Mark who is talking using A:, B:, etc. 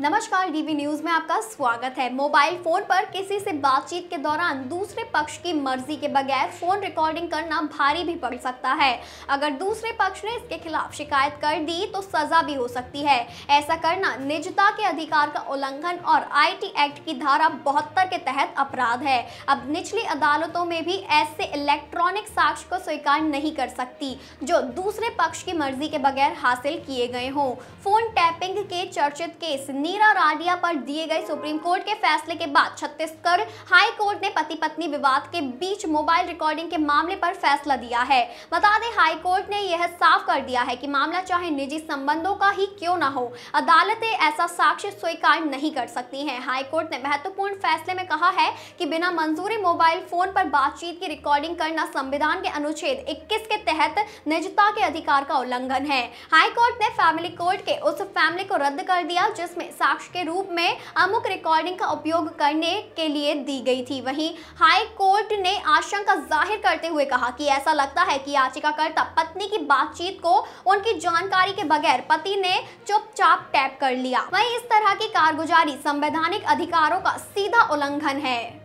A: नमस्कार DV news में आपका स्वागत है मोबाइल फोन पर किसी से बातचीत के दौरान दूसरे पक्ष की मर्जी के बगैर फोन रिकॉर्डिंग करना भारी भी पड़ सकता है अगर दूसरे पक्ष ने इसके खिलाफ शिकायत कर दी तो सजा भी हो सकती है ऐसा करना निजता के अधिकार का उल्लंघन और आईटी एक्ट की धारा बहत्तर के तहत अपराध है अब निचली अदालतों में भी ऐसे इलेक्ट्रॉनिक साक्ष्य को स्वीकार नहीं कर सकती जो दूसरे पक्ष की मर्जी के बगैर हासिल किए गए हों फोन टैपिंग के चर्चित केस नीरा राडिया पर दिए गए सुप्रीम कोर्ट के फैसले के बाद छत्तीसगढ़ हाई कोर्ट ने पति पत्नी विवाद के बीच मोबाइल रिकॉर्डिंग के मामले पर फैसला दिया है बता दें हाई कोर्ट ने यह साफ कर दिया है कि मामला चाहे निजी संबंधों का ही क्यों ना हो अदालतें ऐसा साक्ष्य स्वीकार नहीं कर सकती हैं हाईकोर्ट ने महत्वपूर्ण फैसले में कहा है कि बिना मंजूरी मोबाइल फोन पर बातचीत की रिकॉर्डिंग करना संविधान के अनुच्छेद इक्कीस के तहत निजता के अधिकार का उल्लंघन है हाईकोर्ट ने फैमिली कोर्ट के उस फैमिली को रद्द कर दिया जिसमें साक्ष्य के रूप में अमुक रिकॉर्डिंग का उपयोग करने के लिए दी गई थी वहीं हाई कोर्ट ने आशंका जाहिर करते हुए कहा कि ऐसा लगता है कि याचिकाकर्ता पत्नी की बातचीत को उनकी जानकारी के बगैर पति ने चुपचाप टैप कर लिया वही इस तरह की कारगुजारी संवैधानिक अधिकारों का सीधा उल्लंघन है